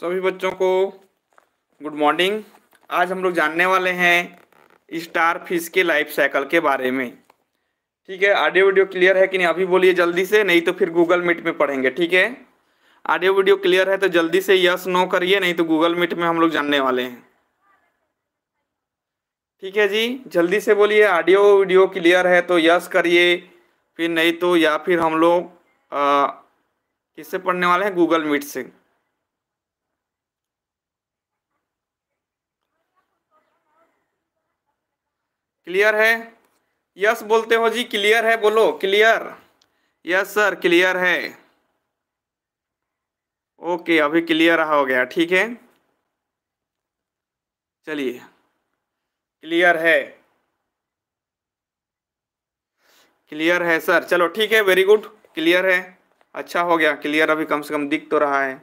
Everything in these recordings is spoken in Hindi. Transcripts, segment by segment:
सभी बच्चों को गुड मॉर्निंग आज हम लोग जानने वाले हैं स्टार फिश के लाइफ साइकिल के बारे में ठीक है ऑडियो वीडियो क्लियर है कि नहीं अभी बोलिए जल्दी से नहीं तो फिर गूगल मीट में पढ़ेंगे ठीक है ऑडियो वीडियो क्लियर है तो जल्दी से यस नो करिए नहीं तो गूगल मीट में हम लोग जानने वाले हैं ठीक है जी जल्दी से बोलिए ऑडियो वीडियो क्लियर है तो यस करिए फिर नहीं तो या फिर हम लोग किससे पढ़ने वाले हैं गूगल मीट से क्लियर है यस बोलते हो जी क्लियर है बोलो क्लियर यस सर क्लियर है ओके अभी क्लियर हो गया ठीक है चलिए क्लियर है क्लियर है सर चलो ठीक है वेरी गुड क्लियर है अच्छा हो गया क्लियर अभी कम से कम दिख तो रहा है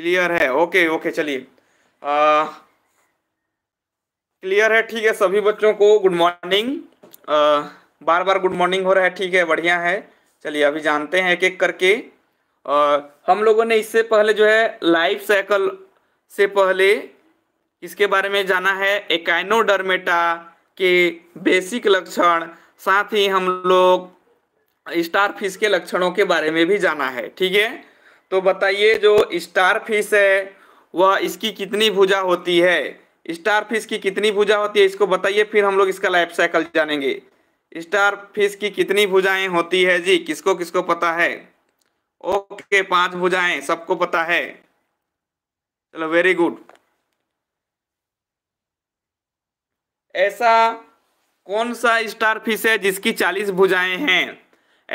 क्लियर है ओके ओके चलिए क्लियर है ठीक है सभी बच्चों को गुड मॉर्निंग बार बार गुड मॉर्निंग हो रहा है ठीक है बढ़िया है चलिए अभी जानते हैं एक एक करके आ, हम लोगों ने इससे पहले जो है लाइफ साइकिल से पहले इसके बारे में जाना है एकाइनोडर्मेटा के बेसिक लक्षण साथ ही हम लोग स्टार फिश के लक्षणों के बारे में भी जाना है ठीक है तो बताइए जो स्टार फिश है वह इसकी कितनी भुजा होती है स्टार फिश की कितनी भुजा होती है इसको बताइए फिर हम लोग इसका लाइफ साइकिल जानेंगे स्टार फिश की कितनी भुजाएं होती है जी किसको किसको पता है ओके पांच भुजाएं सबको पता है चलो वेरी गुड ऐसा कौन सा स्टार फिश है जिसकी चालीस भुजाएं हैं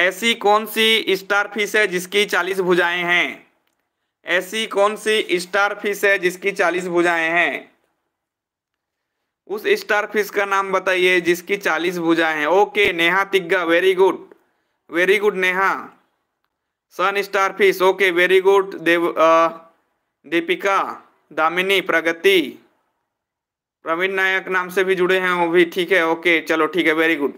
ऐसी कौन सी स्टार फिश है जिसकी चालीस भुजाएं हैं ऐसी कौन सी स्टार फिश है जिसकी चालीस भुजाएं हैं उस स्टार फिश का नाम बताइए जिसकी चालीस भुजाएं हैं okay Neha Tigga very good very good Neha sun star fish okay very good Dev Deepika Damini Pragati Praveen Nayak नाम से भी जुड़े हैं वो भी ठीक है ओके चलो ठीक है वेरी गुड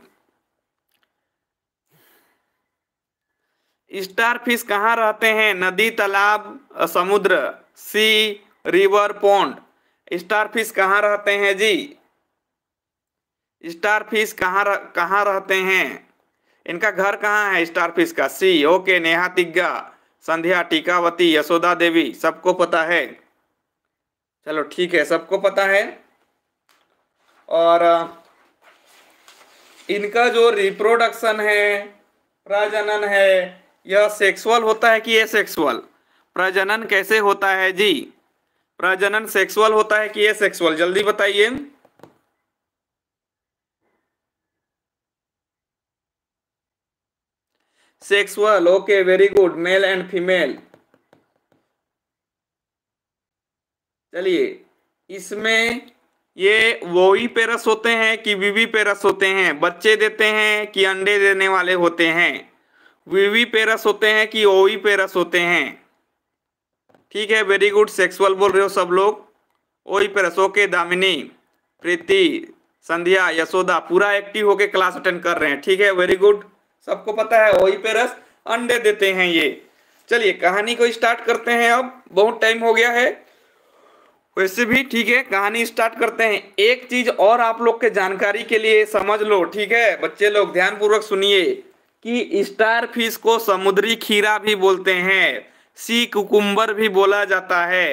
स्टार फिश कहाँ रहते हैं नदी तालाब समुद्र sea river pond starfish कहाँ रहते हैं जी स्टार फिश कहाँ रह, कहाँ रहते हैं इनका घर कहाँ है स्टार फिश का सी ओके नेहा तिग्गा संध्या टीकावती यशोदा देवी सबको पता है चलो ठीक है सबको पता है और इनका जो रिप्रोडक्शन है प्रजनन है यह सेक्सुअल होता है कि सेक्सुअल प्रजनन कैसे होता है जी प्रजनन सेक्सुअल होता है कि सेक्सुअल जल्दी बताइए sexual okay very good male and female चलिए इसमें ये वोई पेरस होते हैं कि वीवी पेरस होते हैं बच्चे देते हैं कि अंडे देने वाले होते हैं वीवी पेरस होते हैं कि ओवी पेरस होते हैं ठीक है वेरी गुड सेक्सुअल बोल रहे हो सब लोग ओई पेरस ओके दामिनी प्रीति संध्या यशोदा पूरा एक्टिव होके क्लास अटेंड कर रहे हैं ठीक है वेरी गुड सबको पता है ओई पेरस अंडे देते हैं ये चलिए कहानी को स्टार्ट करते हैं अब बहुत टाइम हो गया है वैसे भी ठीक है कहानी स्टार्ट करते हैं एक चीज और आप लोग के जानकारी के लिए समझ लो ठीक है बच्चे लोग ध्यानपूर्वक सुनिए कि स्टार फिश को समुद्री खीरा भी बोलते हैं सी कुकुम्बर भी बोला जाता है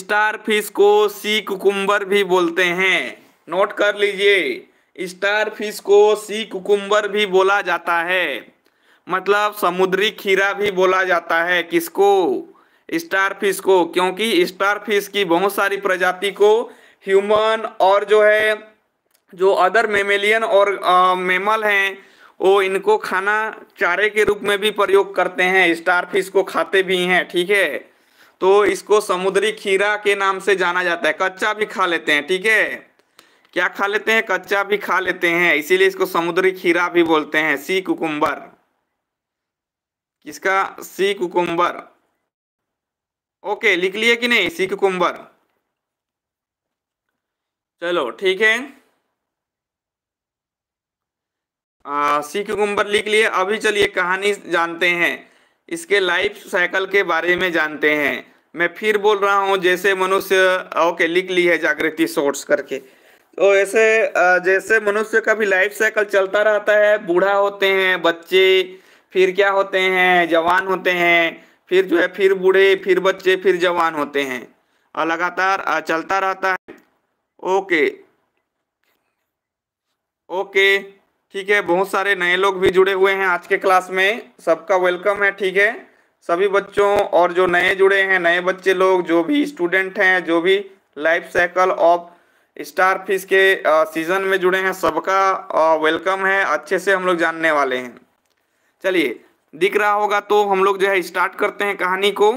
स्टार फिश को सी कुकुम्बर भी बोलते हैं नोट कर लीजिए स्टार फिश को सी कुकुम्बर भी बोला जाता है मतलब समुद्री खीरा भी बोला जाता है किसको स्टार फिश को क्योंकि स्टार फिश की बहुत सारी प्रजाति को ह्यूमन और जो है जो अदर मेमेलियन और मेमल हैं वो इनको खाना चारे के रूप में भी प्रयोग करते हैं स्टार फिश को खाते भी हैं ठीक है तो इसको समुद्री खीरा के नाम से जाना जाता है कच्चा भी खा लेते हैं ठीक है क्या खा लेते हैं कच्चा भी खा लेते हैं इसीलिए इसको समुद्री खीरा भी बोलते हैं सी कुकुम्बर किसका सी कुकुम्बर ओके लिख लिए कि नहीं सी कुकुम्बर चलो ठीक है सी क्यूकुम्बर लिख लिए अभी चलिए कहानी जानते हैं इसके लाइफ साइकिल के बारे में जानते हैं मैं फिर बोल रहा हूँ जैसे मनुष्य ओके लिख ली है जागृति सोर्स करके तो ऐसे जैसे मनुष्य का भी लाइफ साइकिल चलता रहता है बूढ़ा होते हैं बच्चे फिर क्या होते हैं जवान होते हैं फिर जो है फिर बूढ़े फिर बच्चे फिर जवान होते हैं और लगातार चलता रहता है ओके ओके ठीक है बहुत सारे नए लोग भी जुड़े हुए हैं आज के क्लास में सबका वेलकम है ठीक है सभी बच्चों और जो नए जुड़े हैं नए बच्चे लोग जो भी स्टूडेंट हैं जो भी life cycle of star fish के सीजन में जुड़े हैं सबका वेलकम है अच्छे से हम लोग जानने वाले हैं चलिए दिख रहा होगा तो हम लोग जो है स्टार्ट करते हैं कहानी को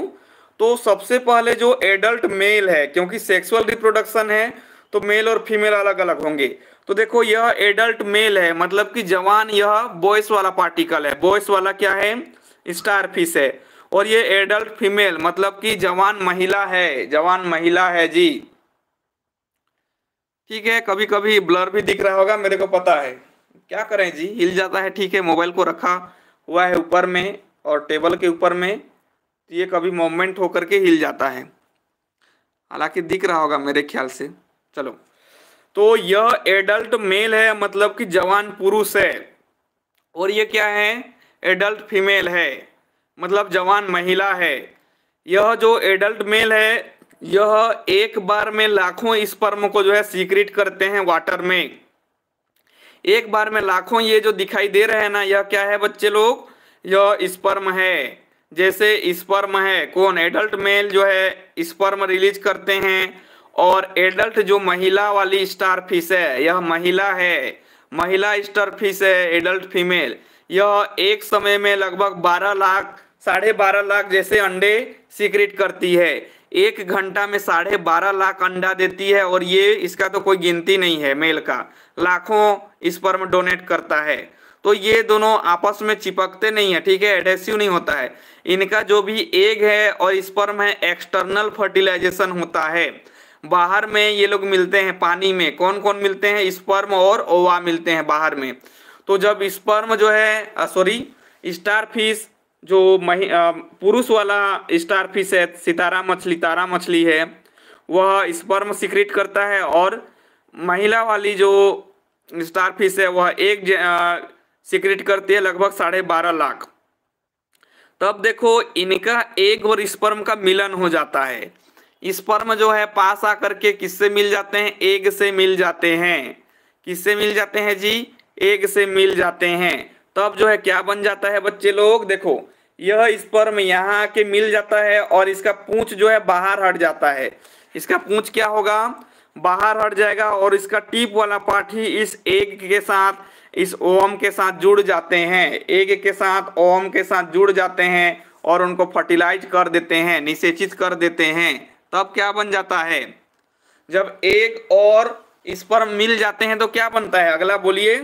तो सबसे पहले जो एडल्ट मेल है क्योंकि सेक्सुअल रिप्रोडक्शन है तो मेल और फीमेल अलग अलग होंगे तो देखो यह एडल्ट मेल है मतलब कि जवान यह बॉयस वाला पार्टिकल है बॉयस वाला क्या है स्टार फिश है और ये एडल्ट फीमेल मतलब कि जवान महिला है जवान महिला है जी ठीक है कभी कभी ब्लर भी दिख रहा होगा मेरे को पता है क्या करें जी हिल जाता है ठीक है मोबाइल को रखा हुआ है ऊपर में और टेबल के ऊपर में तो ये कभी मोमेंट होकर के हिल जाता है हालांकि दिख रहा होगा मेरे ख्याल से चलो तो यह एडल्ट मेल है मतलब कि जवान पुरुष है और यह क्या है एडल्ट फीमेल है मतलब जवान महिला है यह जो एडल्ट मेल है यह एक बार में लाखों स्पर्म को जो है सीक्रेट करते हैं वाटर में एक बार में लाखों ये जो दिखाई दे रहे हैं ना यह क्या है बच्चे लोग यह स्पर्म है जैसे स्पर्म है कौन एडल्ट मेल जो है स्पर्म रिलीज करते हैं और एडल्ट जो महिला वाली स्टार फिश है यह महिला है महिला स्टार फिश है एडल्ट फीमेल यह एक समय में लगभग 12 लाख साढ़े बारह लाख जैसे अंडे सीक्रेट करती है एक घंटा में साढ़े बारह लाख अंडा देती है और ये इसका तो कोई गिनती नहीं है मेल का लाखों इस पर डोनेट करता है तो ये दोनों आपस में चिपकते नहीं है ठीक है एडेसिव नहीं होता है इनका जो भी एग है और स्पर्म है एक्सटर्नल फर्टिलाइजेशन होता है बाहर में ये लोग मिलते हैं पानी में कौन कौन मिलते हैं स्पर्म और ओवा मिलते हैं बाहर में तो जब स्पर्म जो है सॉरी स्टार फिश जो मही पुरुष वाला स्टार फिश है सितारा मछली तारा मछली है वह स्पर्म सिक्रिट करता है और महिला वाली जो स्टार फिश है वह एक सिक्रिट करती है लगभग साढ़े बारह लाख तब देखो इनका एक और स्पर्म का मिलन हो जाता है स्पर्म जो है पास आकर के किससे मिल जाते हैं एग से मिल जाते हैं किससे मिल जाते हैं जी एग से मिल जाते हैं तब जो है क्या बन जाता है बच्चे लोग देखो यह स्पर्म यहाँ के मिल जाता है और इसका पूंछ जो है बाहर हट जाता है इसका पूंछ क्या होगा बाहर हट जाएगा और इसका टीप वाला पार्ट ही इस एग के साथ इस ओम के साथ जुड़ जाते हैं एग के साथ ओम के साथ जुड़ जाते हैं और उनको फर्टिलाइज कर देते हैं निषेचित कर देते हैं तब क्या बन जाता है जब एक और इस पर मिल जाते हैं तो क्या बनता है अगला बोलिए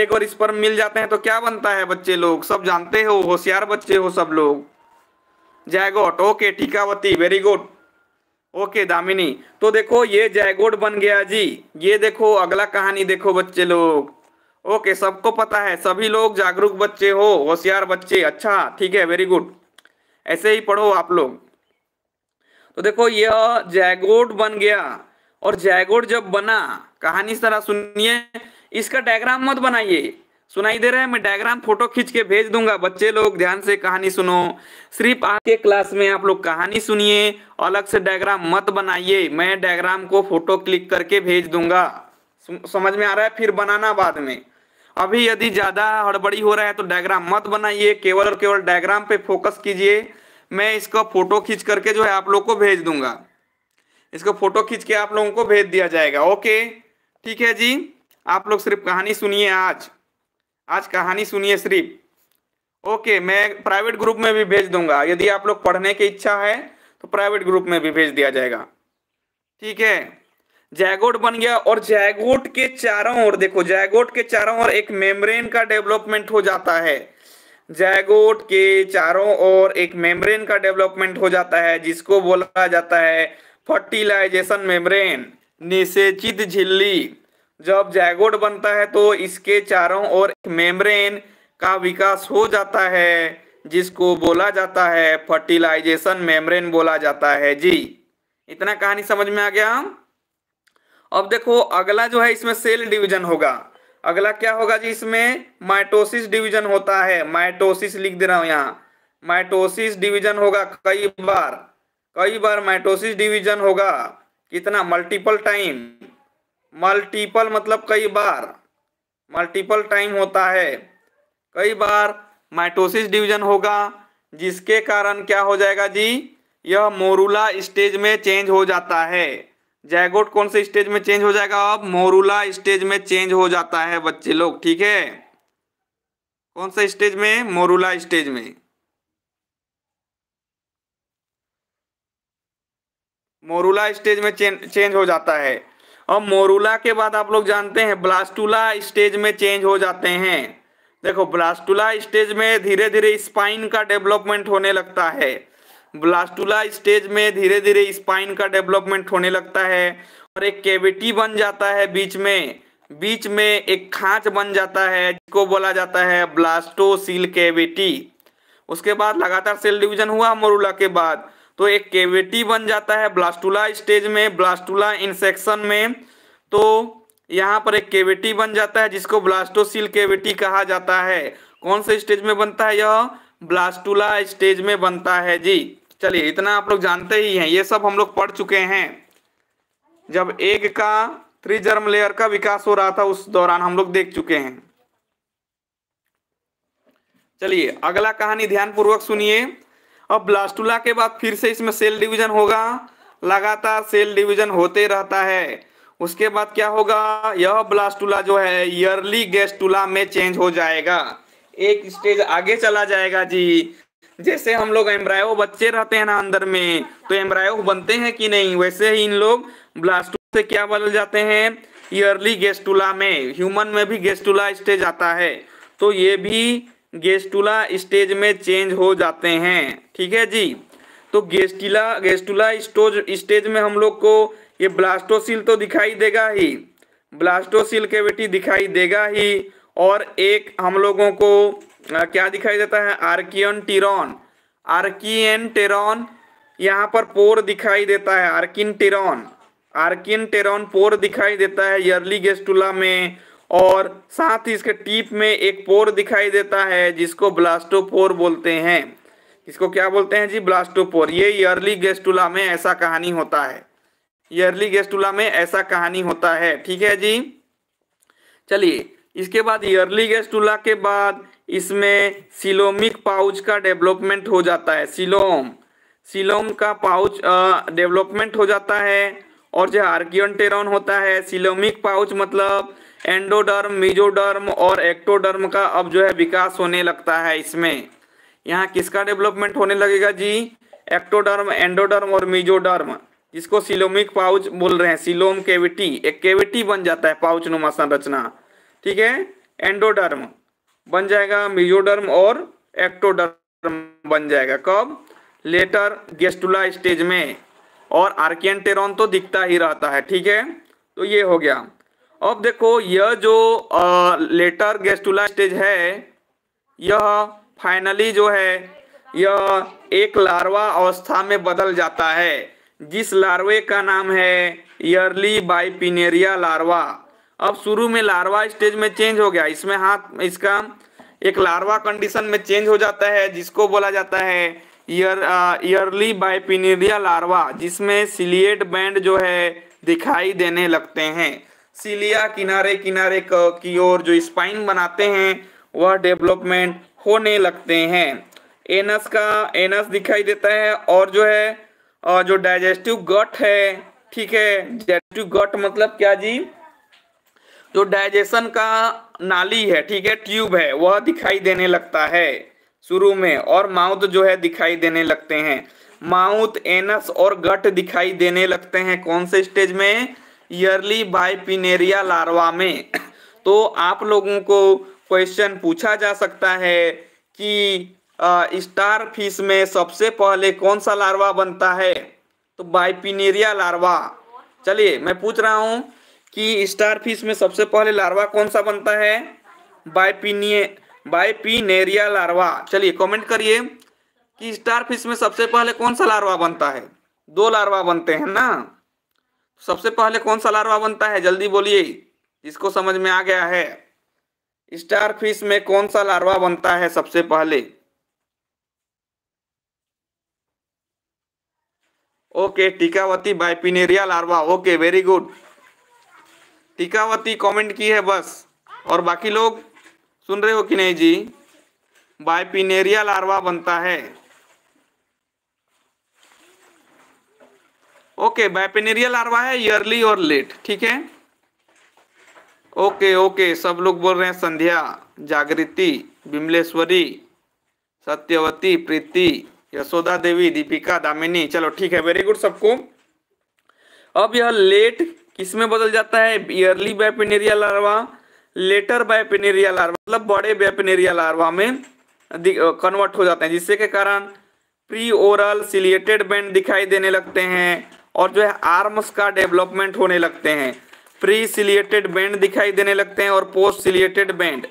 एक और इस पर मिल जाते हैं तो क्या बनता है बच्चे लोग सब जानते हो होशियार बच्चे हो सब लोग zygote okay Tikawati very good okay Damini तो देखो ये जयगोट बन गया जी ये देखो अगला कहानी देखो बच्चे लोग ओके सबको पता है सभी लोग जागरूक बच्चे हो होशियार बच्चे अच्छा ठीक है वेरी गुड ऐसे ही पढ़ो आप लोग तो देखो यह जैगोड बन गया और जैगोड जब बना कहानी सारा सुनिए इसका डायग्राम मत बनाइए सुनाई दे रहा है मैं डायग्राम फोटो खींच के भेज दूंगा बच्चे लोग ध्यान से कहानी सुनो सिर्फ आज के क्लास में आप लोग कहानी सुनिए अलग से डायग्राम मत बनाइए मैं डायग्राम को फोटो क्लिक करके भेज दूंगा समझ में आ रहा है फिर बनाना बाद में अभी यदि ज्यादा हड़बड़ी हो रहा है तो डायग्राम मत बनाइए केवल और केवल डायग्राम पे फोकस कीजिए मैं इसका फोटो खींच करके जो है आप लोग को भेज दूंगा इसको फोटो खींच के आप लोगों को भेज दिया जाएगा ओके ठीक है जी आप लोग सिर्फ कहानी सुनिए आज आज कहानी सुनिए सिर्फ ओके मैं प्राइवेट ग्रुप में भी भेज दूंगा यदि आप लोग पढ़ने की इच्छा है तो प्राइवेट ग्रुप में भी भेज दिया जाएगा ठीक है जैगोट बन गया और जैगोट के चारों ओर देखो जैगोट के चारों ओर एक मेम्ब्रेन का डेवलपमेंट हो जाता है जैगोट के चारों ओर एक मेम्ब्रेन का डेवलपमेंट हो जाता है जिसको बोला जाता है फर्टिलाइजेशन मेम्ब्रेन निषेचित झिल्ली जब जैगोट बनता है तो इसके चारों ओर एक मेम्ब्रेन का विकास हो जाता है जिसको बोला जाता है फर्टिलाइजेशन मेम्ब्रेन बोला जाता है जी इतना कहानी समझ में आ गया अब देखो अगला जो है इसमें सेल डिवीजन होगा अगला क्या होगा जी इसमें माइटोसिस डिवीजन होता है माइटोसिस लिख दे रहा हूं यहाँ माइटोसिस डिवीजन होगा कई बार कई बार माइटोसिस डिवीजन होगा कितना मल्टीपल टाइम मल्टीपल मतलब कई बार मल्टीपल टाइम होता है कई बार माइटोसिस डिवीजन होगा जिसके कारण क्या हो जाएगा जी यह मोरूला स्टेज में चेंज हो जाता है जैगोट कौन से स्टेज में चेंज हो जाएगा अब मोरूला स्टेज में चेंज हो जाता है बच्चे लोग ठीक है कौन सा स्टेज में मोरूला स्टेज में मोरूला स्टेज में चेंज हो जाता है और मोरूला के बाद आप लोग जानते हैं ब्लास्टूला स्टेज में चेंज हो जाते हैं देखो ब्लास्टूला स्टेज में धीरे धीरे स्पाइन का डेवलपमेंट होने लगता है ब्लास्टूला स्टेज में धीरे धीरे स्पाइन का डेवलपमेंट होने लगता है और एक केविटी बन जाता है बीच में बीच में एक खांच बन जाता है जिसको बोला जाता है ब्लास्टोसील केविटी उसके बाद लगातार सेल डिवीजन हुआ मोरूला के बाद तो एक केविटी बन जाता है ब्लास्टूला स्टेज में ब्लास्टूला इंसेक्शन में तो यहाँ पर एक केविटी बन जाता है जिसको ब्लास्टोसील केविटी कहा जाता है कौन से स्टेज में बनता है यह ब्लास्टूला स्टेज में बनता है जी चलिए इतना आप लोग जानते ही हैं ये सब हम लोग पढ़ चुके हैं जब एग का त्रिजर्म लेयर का विकास हो रहा था उस दौरान हम लोग देख चुके हैं चलिए अगला कहानी ध्यानपूर्वक सुनिए अब ब्लास्टुला के बाद फिर से इसमें सेल डिवीजन होगा लगातार सेल डिवीजन होते रहता है उसके बाद क्या होगा यह ब्लास्टुला जो है ईयरली गेस्टुला में चेंज हो जाएगा एक स्टेज आगे चला जाएगा जी जैसे हम लोग एम्ब्रायो बच्चे रहते हैं ना अंदर में तो एम्ब्रायो बनते हैं कि नहीं वैसे ही इन लोग ब्लास्टू से क्या बदल जाते हैं ईयरली गेस्टूला में ह्यूमन में भी गेस्टूला स्टेज आता है तो ये भी गेस्टूला स्टेज में चेंज हो जाते हैं ठीक है जी तो गेस्टिला गेस्टूला स्टोज स्टेज में हम लोग को ये ब्लास्टोसिल तो दिखाई देगा ही ब्लास्टोसिल केविटी दिखाई देगा ही और एक हम लोगों को क्या दिखाई देता है आर्कियन टिरॉन आर्कियन टेरॉन यहाँ पर पोर दिखाई देता है आर्किन टेरॉन आर्किन टेरॉन पोर दिखाई देता है यर्ली गेस्टुला में और साथ ही इसके टीप में एक पोर दिखाई देता है जिसको ब्लास्टोपोर बोलते हैं इसको क्या बोलते हैं जी ब्लास्टोपोर ये यर्ली गेस्टुला में ऐसा कहानी होता है यर्ली गेस्टुला में ऐसा कहानी होता है ठीक है जी चलिए इसके बाद यर्ली गेस्टुला के बाद इसमें सिलोमिक पाउच का डेवलपमेंट हो जाता है सिलोम सिलोम का पाउच डेवलपमेंट हो जाता है और जो आर्कियन टेरॉन होता है सिलोमिक पाउच मतलब एंडोडर्म मिजोडर्म और एक्टोडर्म का अब जो है विकास होने लगता है इसमें यहाँ किसका डेवलपमेंट होने लगेगा जी एक्टोडर्म एंडोडर्म और मिजोडर्म जिसको सिलोमिक पाउच बोल रहे हैं सिलोम केविटी एक केविटी बन जाता है पाउच नुमा संरचना ठीक है एंडोडर्म बन जाएगा मिजोडर्म और एक्टोडर्म बन जाएगा कब लेटर गेस्टुला स्टेज में और आर्कियन तो दिखता ही रहता है ठीक है तो ये हो गया अब देखो यह जो आ, लेटर गेस्टुला स्टेज है यह फाइनली जो है यह एक लार्वा अवस्था में बदल जाता है जिस लार्वे का नाम है यर्ली बाईपिनेरिया लार्वा अब शुरू में लार्वा स्टेज में चेंज हो गया इसमें हाथ इसका एक लार्वा कंडीशन में चेंज हो जाता है जिसको बोला जाता है ईयर ईयरली बाइपिनीरिया लार्वा जिसमें सिलिएट बैंड जो है दिखाई देने लगते हैं सिलिया किनारे किनारे की ओर जो स्पाइन बनाते हैं वह डेवलपमेंट होने लगते हैं एनस का एनस दिखाई देता है और जो है जो डाइजेस्टिव गट है ठीक है डाइजेस्टिव गट मतलब क्या जी जो डाइजेशन का नाली है ठीक है ट्यूब है वह दिखाई देने लगता है शुरू में और माउथ जो है दिखाई देने लगते हैं माउथ एनस और गट दिखाई देने लगते हैं कौन से स्टेज में यरली बाइपिनेरिया लार्वा में तो आप लोगों को क्वेश्चन पूछा जा सकता है कि स्टार फिश में सबसे पहले कौन सा लार्वा बनता है तो बाइपिनेरिया लार्वा चलिए मैं पूछ रहा हूँ कि स्टार फिश में सबसे पहले लार्वा कौन सा बनता है बायपीनिए बायपीनेरिया लार्वा चलिए कमेंट करिए कि स्टार फिश में सबसे पहले कौन सा लार्वा बनता है दो लार्वा बनते हैं ना सबसे पहले कौन सा लार्वा बनता है जल्दी बोलिए इसको समझ में आ गया है स्टार फिश में कौन सा लार्वा बनता है सबसे पहले okay Tikawati bipinnaria larva okay very good Tikawati comment की है बस और बाकी लोग सुन रहे हो कि नहीं जी बायपिनेरिया लार्वा बनता है ओके बायपिनेरिया लार्वा है इयरली और लेट ठीक है ओके ओके सब लोग बोल रहे हैं संध्या जागृति बिमलेश्वरी सत्यवती प्रीति यशोदा देवी दीपिका दामिनी चलो ठीक है वेरी गुड सबको अब यह लेट किसमें बदल जाता है early bipinnaria larva later bipinnaria larva मतलब बड़े बैपेनेरिया लार्वा में कन्वर्ट हो जाते हैं जिससे के कारण प्री ओरल सिलिएटेड बैंड दिखाई देने लगते हैं और जो है आर्म्स का डेवलपमेंट होने लगते हैं प्री सिलिएटेड बैंड दिखाई देने लगते हैं और पोस्ट सिलिएटेड बैंड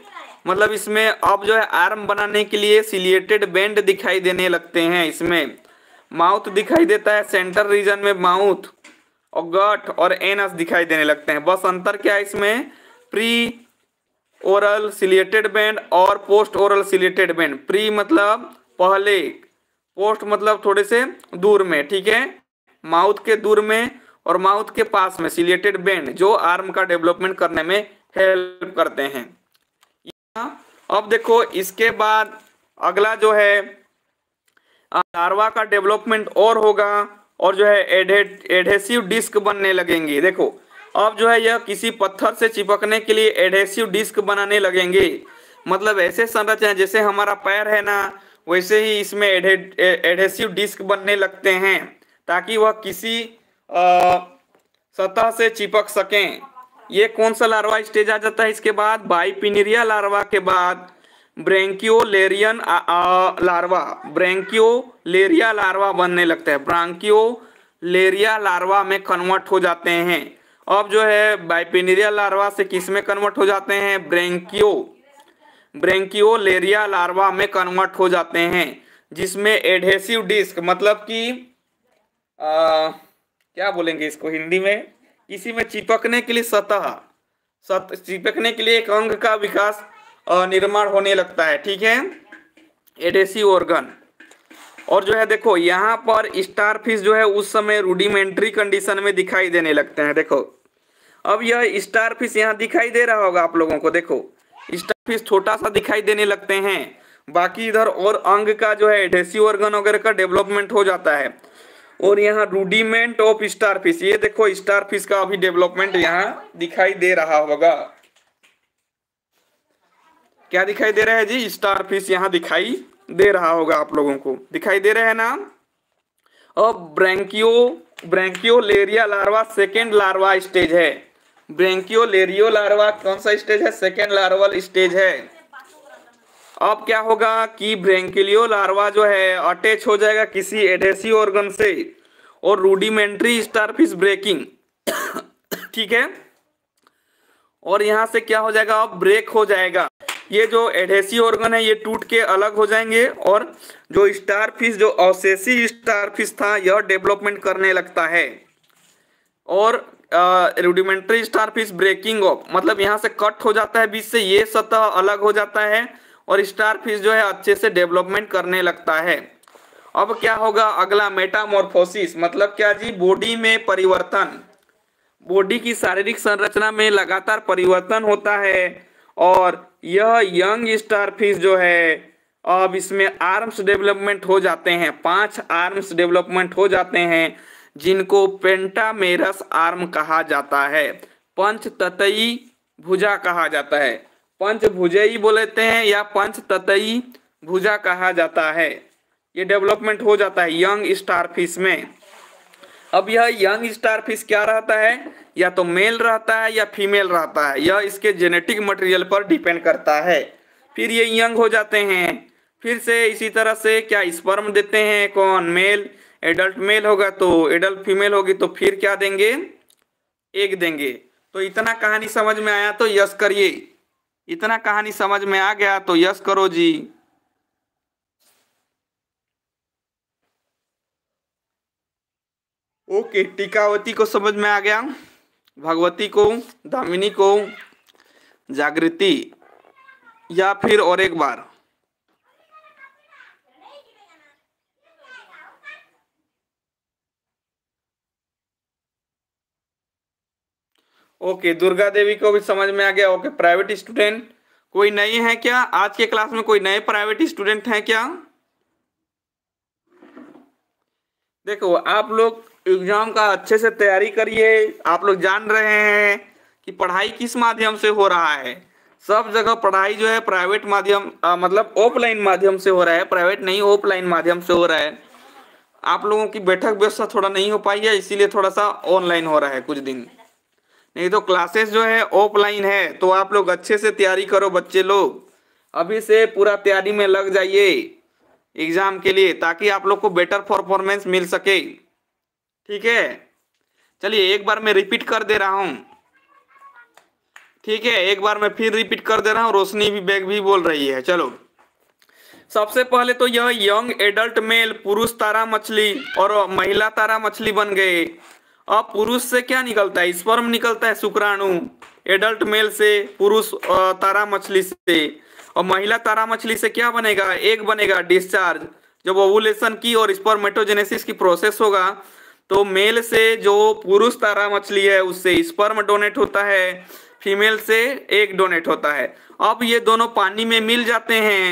मतलब इसमें अब जो है आर्म बनाने के लिए सिलिएटेड बैंड दिखाई देने लगते हैं इसमें माउथ दिखाई देता है सेंटर रीजन में माउथ और गट और एनस दिखाई देने लगते हैं बस अंतर क्या है इसमें प्री ओरल सिलेटेड बैंड और post oral ciliated band pre मतलब पहले पोस्ट मतलब थोड़े से दूर में ठीक है माउथ के दूर में और माउथ के पास में सिलेटेड बैंड जो आर्म का डेवलपमेंट करने में हेल्प करते हैं अब देखो इसके बाद अगला जो है लार्वा का डेवलपमेंट और होगा और जो है एडहेसिव डिस्क बनने लगेंगे देखो अब जो है यह किसी पत्थर से चिपकने के लिए एडहेसिव डिस्क बनाने लगेंगे मतलब ऐसे संरचना जैसे हमारा पैर है ना वैसे ही इसमें एडहेसिव डिस्क बनने लगते हैं ताकि वह किसी सतह से चिपक सकें ये कौन सा लार्वा स्टेज आ जाता है इसके बाद बाईपिनरिया लार्वा के बाद ब्रेंक्योलेरियन लार्वा ब्रेंक्योलेरिया लार्वा बनने लगता है ब्रांक्योलेरिया लार्वा में कन्वर्ट हो जाते हैं अब जो है बाइपेनिरिया लार्वा से किस में कन्वर्ट हो जाते हैं ब्रेंकियो ब्रेंकियोलेरिया लार्वा में कन्वर्ट हो जाते हैं जिसमें एडहेसिव डिस्क मतलब कि क्या बोलेंगे इसको हिंदी में इसी में चिपकने के लिए सतह सत चिपकने के लिए एक अंग का विकास निर्माण होने लगता है ठीक है एडेसी ऑर्गन और जो है देखो यहाँ पर स्टार फिश जो है उस समय रूडिमेंट्री कंडीशन में दिखाई देने लगते हैं देखो अब यह स्टार फिश यहाँ दिखाई दे रहा होगा आप लोगों को देखो स्टार फिश छोटा सा दिखाई देने लगते हैं बाकी इधर और अंग का जो है एडेसी ऑर्गन वगैरह का डेवलपमेंट हो जाता है और यहाँ रूडिमेंट ऑफ स्टार फिश ये देखो स्टार फिश का अभी डेवलपमेंट यहाँ दिखाई दे रहा होगा क्या दिखाई दे रहा है जी स्टार फिश यहाँ दिखाई दे रहा होगा आप लोगों को दिखाई दे रहा है ना अब brachiolaria larva second larva stage है लेरियो लार्वा कौन सा स्टेज है सेकेंड लार्वल स्टेज है अब क्या होगा कि ब्रेंकिलियो लार्वा जो है अटैच हो जाएगा किसी एडेसिव ऑर्गन से और रूडिमेंट्री स्टारफिश ब्रेकिंग ठीक है और यहां से क्या हो जाएगा अब ब्रेक हो जाएगा ये जो एडहेसिव ऑर्गन है ये टूट के अलग हो जाएंगे और जो स्टार फिश जो अवशेषी स्टार फिश था यह डेवलपमेंट करने लगता है और rudimentary starfish breaking off मतलब यहाँ से कट हो जाता है बीच से ये सतह अलग हो जाता है और स्टार फिश जो है अच्छे से डेवलपमेंट करने लगता है अब क्या होगा अगला मेटामोरफोसिस मतलब क्या जी बॉडी में परिवर्तन बॉडी की शारीरिक संरचना में लगातार परिवर्तन होता है और यह यंग फिश जो है अब इसमें आर्म्स डेवलपमेंट हो जाते हैं पांच आर्म्स डेवलपमेंट हो जाते हैं जिनको पेंटामेरस आर्म कहा जाता है पंच ततई भुजा कहा जाता है पंच भुजई बोलते हैं या पंच ततई भुजा कहा जाता है ये डेवलपमेंट हो जाता है यंग स्टार फिश में अब यह यंग स्टार फिश क्या रहता है या तो मेल रहता है या फीमेल रहता है यह इसके जेनेटिक मटेरियल पर डिपेंड करता है फिर ये यंग हो जाते हैं फिर से इसी तरह से क्या स्पर्म देते हैं कौन मेल एडल्ट मेल होगा तो एडल्ट फीमेल होगी तो फिर क्या देंगे एक देंगे तो इतना कहानी समझ में आया तो यस करिए इतना कहानी समझ में आ गया तो यस करो जी ओके टीकावती को समझ में आ गया भगवती को दामिनी को जागृति या फिर और एक बार ओके दुर्गा देवी को भी समझ में आ गया ओके प्राइवेट स्टूडेंट कोई नए हैं क्या आज के क्लास में कोई नए प्राइवेट स्टूडेंट हैं क्या देखो आप लोग एग्जाम का अच्छे से तैयारी करिए आप लोग जान रहे हैं कि पढ़ाई किस माध्यम से हो रहा है सब जगह पढ़ाई जो है प्राइवेट माध्यम मतलब ऑफलाइन माध्यम से हो रहा है प्राइवेट नहीं ऑफलाइन माध्यम से हो रहा है आप लोगों की बैठक व्यवस्था थोड़ा नहीं हो पाई है इसीलिए थोड़ा सा ऑनलाइन हो रहा है कुछ दिन नहीं तो क्लासेस जो है ऑफलाइन है तो आप लोग अच्छे से तैयारी करो बच्चे लोग अभी से पूरा तैयारी में लग जाइए एग्ज़ाम के लिए ताकि आप लोग को बेटर परफॉर्मेंस मिल सके ठीक है चलिए एक बार मैं रिपीट कर दे रहा हूँ ठीक है एक बार मैं फिर रिपीट कर दे रहा हूँ रोशनी भी बैग भी बोल रही है चलो सबसे पहले तो यह यंग एडल्ट मेल पुरुष तारा मछली और महिला तारा मछली बन गए अब पुरुष से क्या निकलता है स्पर्म निकलता है शुक्राणु एडल्ट मेल से पुरुष तारा मछली से और महिला तारा मछली से क्या बनेगा एक बनेगा डिस्चार्ज जब ओवुलेशन की और स्पर्मेटोजेनेसिस की प्रोसेस होगा तो मेल से जो पुरुष तारा मछली है उससे स्पर्म डोनेट होता है फीमेल से एक डोनेट होता है अब ये दोनों पानी में मिल जाते हैं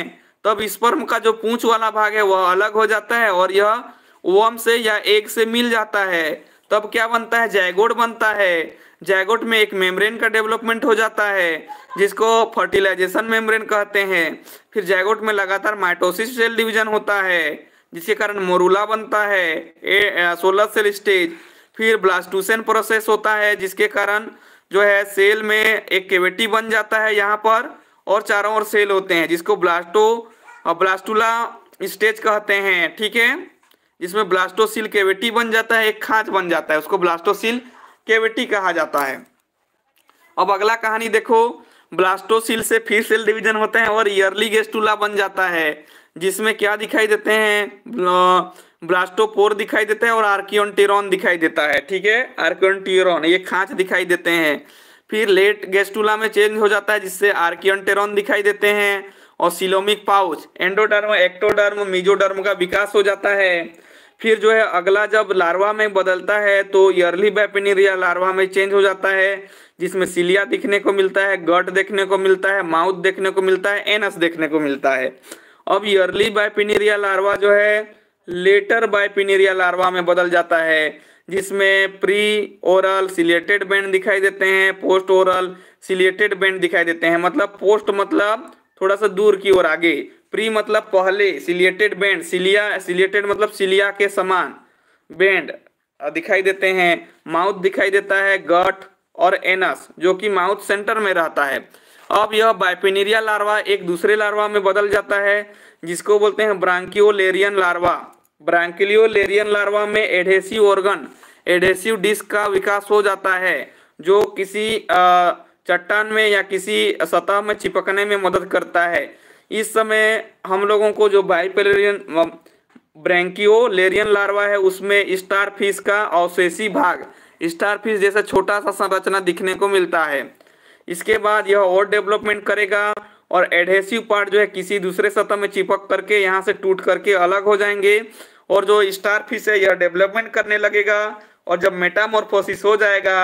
तब स्पर्म का जो पूंछ वाला भाग है वह अलग हो जाता है और यह ओम से या एक से मिल जाता है तब क्या बनता है जैगोट बनता है जैगोट में एक मेम्ब्रेन का डेवलपमेंट हो जाता है जिसको फर्टिलाइजेशन मेम्ब्रेन कहते हैं फिर जैगोट में लगातार माइटोसिस सेल डिवीजन होता है जिसके कारण मोरूला बनता है सोलर सेल स्टेज फिर ब्लास्टूसन प्रोसेस होता है जिसके कारण जो है सेल में एक केविटी बन जाता है यहाँ पर और चारों ओर सेल होते हैं जिसको ब्लास्टो ब्लास्टूला स्टेज कहते हैं ठीक है जिसमें ब्लास्टोसिल केविटी बन जाता है एक खांच बन जाता है उसको ब्लास्टोसिल केविटी कहा जाता है अब अगला कहानी देखो ब्लास्टोसिल से फिर सेल डिवीजन होते हैं और ईयरली गेस्टूला बन जाता है जिसमें क्या दिखाई देते हैं ब्लास्टोपोर दिखाई देते हैं और आर्कियोनटेरॉन दिखाई देता है ठीक है आर्कियोनटेरॉन ये खांच दिखाई देते हैं फिर लेट गेस्टूला में चेंज हो जाता है जिससे आर्कियोनटेरॉन दिखाई देते हैं और coelomic pouch endoderm ectoderm mesoderm का विकास हो जाता है फिर जो है अगला जब लार्वा में बदलता है तो यर्ली बैपिनिरिया लार्वा में चेंज हो जाता है जिसमें सिलिया दिखने को मिलता है गट देखने को मिलता है माउथ देखने को मिलता है एनस देखने को मिलता है अब यर्ली बाइपिनेरिया लार्वा जो है लेटर बाइपिनेरिया लार्वा में बदल जाता है जिसमें प्री ओरल सिलेटेड बैंड दिखाई देते हैं पोस्ट ओरल सिलेटेड बैंड दिखाई देते हैं मतलब पोस्ट मतलब थोड़ा सा दूर की ओर आगे प्री मतलब पहले सिलेटेड बैंड सिलिया सिलेटेड मतलब सिलिया के समान बैंड दिखाई देते हैं माउथ दिखाई देता है गट और एनस जो कि माउथ सेंटर में रहता है अब यह बाइपेनेरिया लार्वा एक दूसरे लार्वा में बदल जाता है जिसको बोलते हैं ब्रांकियोलेरियन लार्वा ब्रांकिलियोलेरियन लार्वा में एडहेसिव ऑर्गन एडहेसिव डिस्क का विकास हो जाता है जो किसी चट्टान में या किसी सतह में चिपकने में मदद करता है इस समय हम लोगों को जो बाइपेलेरियन लेरियन लार्वा है उसमें स्टार फिश का अवशेषी भाग स्टार फिश जैसा छोटा सा संरचना दिखने को मिलता है इसके बाद यह और डेवलपमेंट करेगा और एडहेसिव पार्ट जो है किसी दूसरे सतह में चिपक करके यहाँ से टूट करके अलग हो जाएंगे और जो स्टार फिश है यह डेवलपमेंट करने लगेगा और जब मेटामोरफोसिस हो जाएगा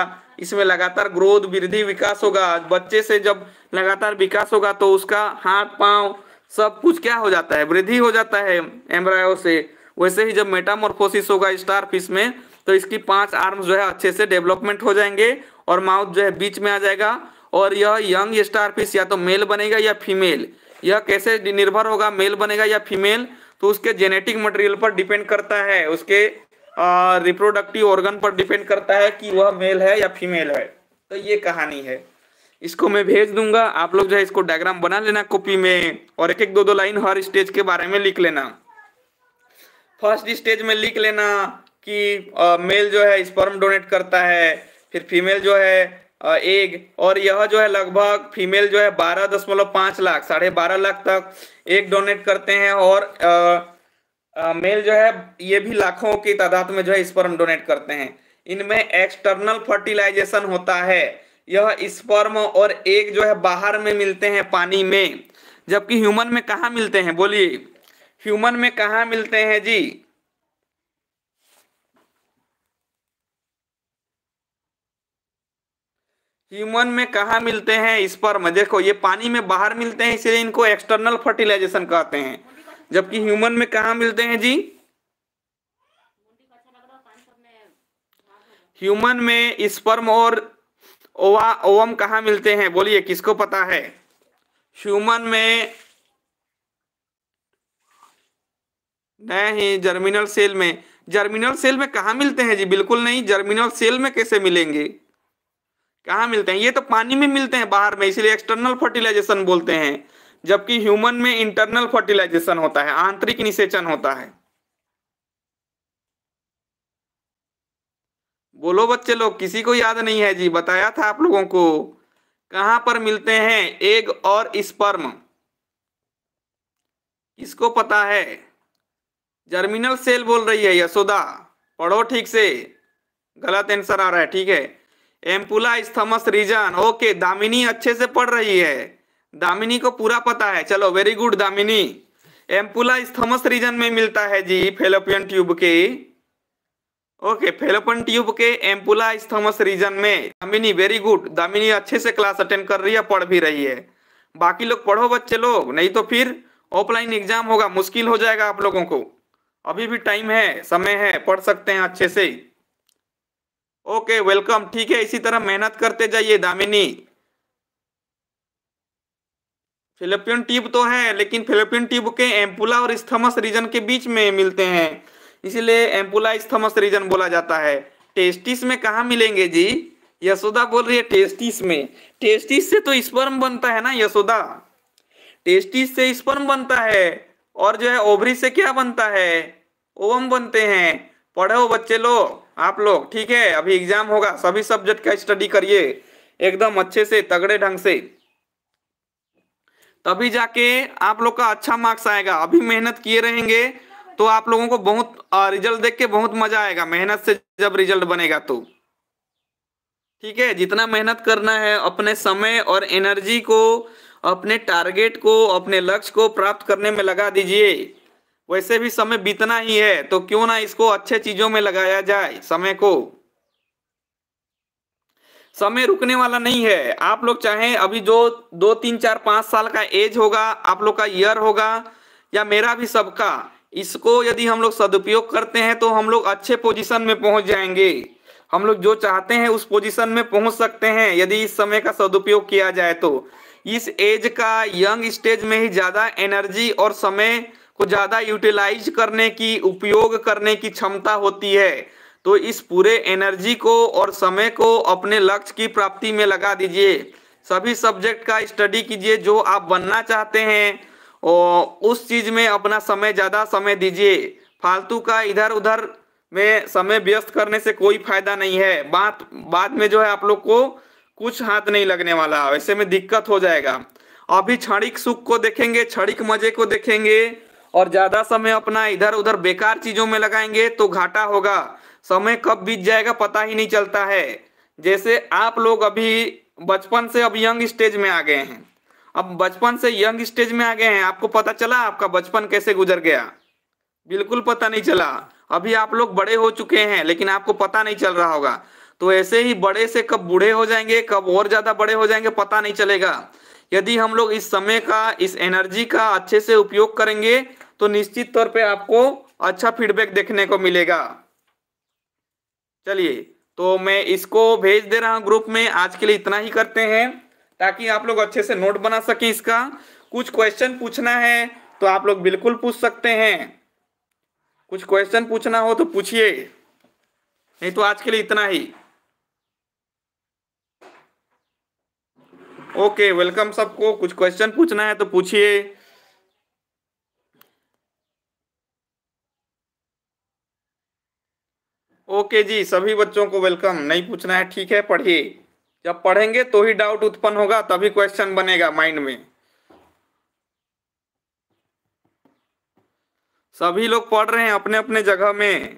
इसमें लगातार ग्रोथ वृद्धि विकास होगा बच्चे से जब लगातार विकास होगा तो उसका हाथ पांव सब कुछ क्या हो जाता है वृद्धि हो जाता है एम्ब्रायो से वैसे ही जब मेटामोरफोसिस होगा स्टार फिश में तो इसकी पांच आर्म्स जो है अच्छे से डेवलपमेंट हो जाएंगे और माउथ जो है बीच में आ जाएगा और यह यंग फिश या तो मेल बनेगा या फीमेल यह कैसे निर्भर होगा मेल बनेगा या फीमेल तो उसके जेनेटिक मटेरियल पर डिपेंड करता है उसके रिप्रोडक्टिव ऑर्गन पर डिपेंड करता है कि वह मेल है या फीमेल है तो ये कहानी है इसको मैं भेज दूंगा आप लोग जो है इसको डायग्राम बना लेना कॉपी में और एक एक दो दो लाइन हर स्टेज के बारे में लिख लेना फर्स्ट स्टेज में लिख लेना कि मेल जो है स्पर्म डोनेट करता है फिर फीमेल जो है एग और यह जो है लगभग फीमेल जो है बारह दशमलव पाँच लाख साढ़े बारह लाख तक एग डोनेट करते हैं और आ, आ, मेल जो है ये भी लाखों की तादाद में जो है स्पर्म डोनेट करते हैं इनमें एक्सटर्नल फर्टिलाइजेशन होता है यह स्पर्म और एग जो है बाहर में मिलते हैं पानी में जबकि ह्यूमन में कहाँ मिलते हैं बोलिए ह्यूमन में कहाँ मिलते हैं जी ह्यूमन में कहा मिलते हैं इस पर मैं देखो ये पानी में बाहर मिलते हैं इसलिए इनको एक्सटर्नल फर्टिलाइजेशन कहते हैं जबकि ह्यूमन में कहा मिलते हैं जी ह्यूमन में स्पर्म और ओवा ओवम कहा मिलते हैं बोलिए किसको पता है ह्यूमन में नहीं जर्मिनल सेल में जर्मिनल सेल में कहा मिलते हैं जी बिल्कुल नहीं जर्मिनल सेल में कैसे मिलेंगे कहाँ मिलते हैं ये तो पानी में मिलते हैं बाहर में इसलिए एक्सटर्नल फर्टिलाइजेशन बोलते हैं जबकि ह्यूमन में इंटरनल फर्टिलाइजेशन होता है आंतरिक निषेचन होता है बोलो बच्चे लोग किसी को याद नहीं है जी बताया था आप लोगों को कहां पर मिलते हैं एग और स्पर्म किसको पता है जर्मिनल सेल बोल रही है यशोदा पढ़ो ठीक से गलत आंसर आ रहा है ठीक है ampulla isthmus region okay Damini अच्छे से पढ़ रही है दामिनी को पूरा पता है चलो very good Damini ampulla isthmus region में मिलता है जी फेलोपियन ट्यूब के ओके फेलोपियन ट्यूब के एम्पुला स्थमस रीजन में दामिनी वेरी गुड दामिनी अच्छे से क्लास अटेंड कर रही है पढ़ भी रही है बाकी लोग पढ़ो बच्चे लोग नहीं तो फिर ऑफलाइन एग्जाम होगा मुश्किल हो जाएगा आप लोगों को अभी भी टाइम है समय है पढ़ सकते हैं अच्छे से ओके वेलकम ठीक है इसी तरह मेहनत करते जाइए दामिनी फिलिपियन ट्यूब तो है लेकिन फिलिपियन ट्यूब के एम्पुला और स्थमस रीजन के बीच में मिलते हैं इसलिए एम्पुला स्थमस रीजन बोला जाता है टेस्टिस में कहा मिलेंगे जी यशोदा बोल रही है टेस्टिस में टेस्टिस से तो स्पर्म बनता है ना यशोदा टेस्टिस से स्पर्म बनता है और जो है ओवरी से क्या बनता है ओवम बनते हैं पढ़े हो बच्चे लोग आप लोग ठीक है अभी एग्जाम होगा सभी सब्जेक्ट का स्टडी करिए एकदम अच्छे से तगड़े ढंग से तभी जाके आप लोग का अच्छा मार्क्स आएगा अभी मेहनत किए रहेंगे तो आप लोगों को बहुत रिजल्ट देख के बहुत मजा आएगा मेहनत से जब रिजल्ट बनेगा तो ठीक है जितना मेहनत करना है अपने समय और एनर्जी को अपने टारगेट को अपने लक्ष्य को प्राप्त करने में लगा दीजिए वैसे भी समय बीतना ही है तो क्यों ना इसको अच्छे चीजों में लगाया जाए समय को समय रुकने वाला नहीं है आप लोग चाहे अभी जो दो तीन चार पांच साल का एज होगा आप लोग का ईयर होगा या मेरा भी सबका इसको यदि हम लोग सदुपयोग करते हैं तो हम लोग अच्छे पोजीशन में पहुंच जाएंगे हम लोग जो चाहते हैं उस पोजीशन में पहुंच सकते हैं यदि इस समय का सदुपयोग किया जाए तो इस एज का यंग स्टेज में ही ज़्यादा एनर्जी और समय को ज़्यादा यूटिलाइज करने की उपयोग करने की क्षमता होती है तो इस पूरे एनर्जी को और समय को अपने लक्ष्य की प्राप्ति में लगा दीजिए सभी सब्जेक्ट का स्टडी कीजिए जो आप बनना चाहते हैं और उस चीज़ में अपना समय ज़्यादा समय दीजिए फालतू का इधर उधर में समय व्यस्त करने से कोई फायदा नहीं है बात बाद में जो है आप लोग को कुछ हाथ नहीं लगने वाला वैसे में दिक्कत हो जाएगा अभी क्षणिक सुख को देखेंगे क्षणिक मजे को देखेंगे और ज्यादा समय अपना इधर उधर बेकार चीजों में लगाएंगे तो घाटा होगा समय कब बीत जाएगा पता ही नहीं चलता है जैसे आप लोग अभी बचपन से अब यंग स्टेज में आ गए हैं अब बचपन से यंग स्टेज में आ गए हैं आपको पता चला आपका बचपन कैसे गुजर गया बिल्कुल पता नहीं चला अभी आप लोग बड़े हो चुके हैं लेकिन आपको पता नहीं चल रहा होगा तो ऐसे ही बड़े से कब बूढ़े हो जाएंगे कब और ज्यादा बड़े हो जाएंगे पता नहीं चलेगा यदि हम लोग इस समय का इस एनर्जी का अच्छे से उपयोग करेंगे तो निश्चित तौर पे आपको अच्छा फीडबैक देखने को मिलेगा चलिए तो मैं इसको भेज दे रहा हूँ ग्रुप में आज के लिए इतना ही करते हैं ताकि आप लोग अच्छे से नोट बना सके इसका कुछ क्वेश्चन पूछना है तो आप लोग बिल्कुल पूछ सकते हैं कुछ क्वेश्चन पूछना हो तो पूछिए नहीं तो आज के लिए इतना ही ओके वेलकम सबको कुछ क्वेश्चन पूछना है तो पूछिए ओके जी सभी बच्चों को वेलकम नहीं पूछना है ठीक है पढ़िए जब पढ़ेंगे तो ही डाउट उत्पन्न होगा तभी क्वेश्चन बनेगा माइंड में सभी लोग पढ़ रहे हैं अपने अपने जगह में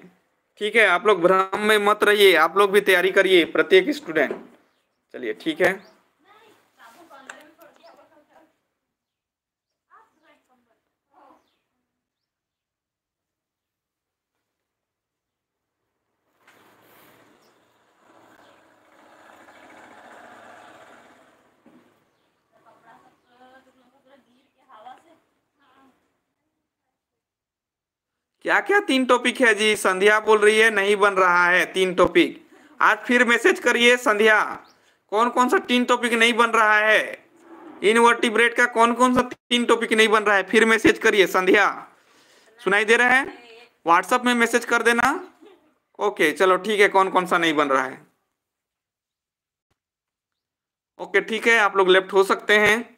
ठीक है आप लोग भ्रम में मत रहिए आप लोग भी तैयारी करिए प्रत्येक स्टूडेंट चलिए ठीक है क्या क्या तीन टॉपिक है जी संध्या बोल रही है नहीं बन रहा है तीन टॉपिक आज फिर मैसेज करिए संध्या कौन कौन सा तीन टॉपिक नहीं बन रहा है इनवर्टिब्रेट का कौन कौन सा तीन टॉपिक नहीं बन रहा है फिर मैसेज करिए संध्या सुनाई दे रहा है व्हाट्सएप में मैसेज कर देना ओके चलो ठीक है कौन कौन सा नहीं बन रहा है ओके ठीक है आप लोग लेफ्ट हो सकते हैं